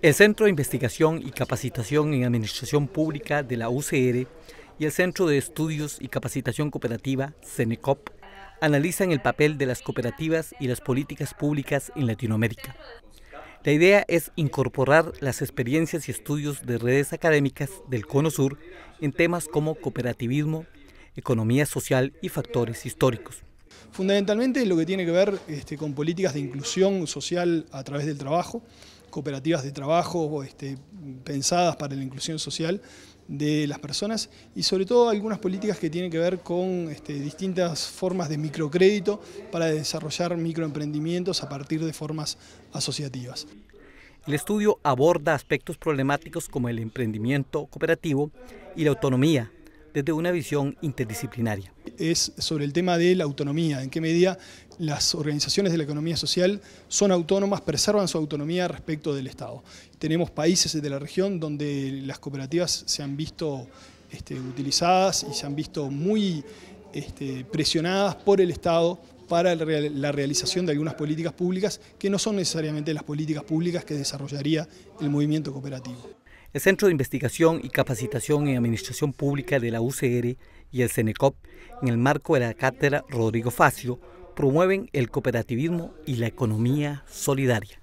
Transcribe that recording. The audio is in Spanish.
El Centro de Investigación y Capacitación en Administración Pública de la UCR y el Centro de Estudios y Capacitación Cooperativa, CENECOP, analizan el papel de las cooperativas y las políticas públicas en Latinoamérica. La idea es incorporar las experiencias y estudios de redes académicas del Cono Sur en temas como cooperativismo, economía social y factores históricos. Fundamentalmente lo que tiene que ver este, con políticas de inclusión social a través del trabajo, cooperativas de trabajo este, pensadas para la inclusión social de las personas y sobre todo algunas políticas que tienen que ver con este, distintas formas de microcrédito para desarrollar microemprendimientos a partir de formas asociativas. El estudio aborda aspectos problemáticos como el emprendimiento cooperativo y la autonomía, de una visión interdisciplinaria. Es sobre el tema de la autonomía, en qué medida las organizaciones de la economía social son autónomas, preservan su autonomía respecto del Estado. Tenemos países de la región donde las cooperativas se han visto este, utilizadas y se han visto muy este, presionadas por el Estado para la realización de algunas políticas públicas que no son necesariamente las políticas públicas que desarrollaría el movimiento cooperativo. El Centro de Investigación y Capacitación en Administración Pública de la UCR y el CENECOP, en el marco de la cátedra Rodrigo Facio, promueven el cooperativismo y la economía solidaria.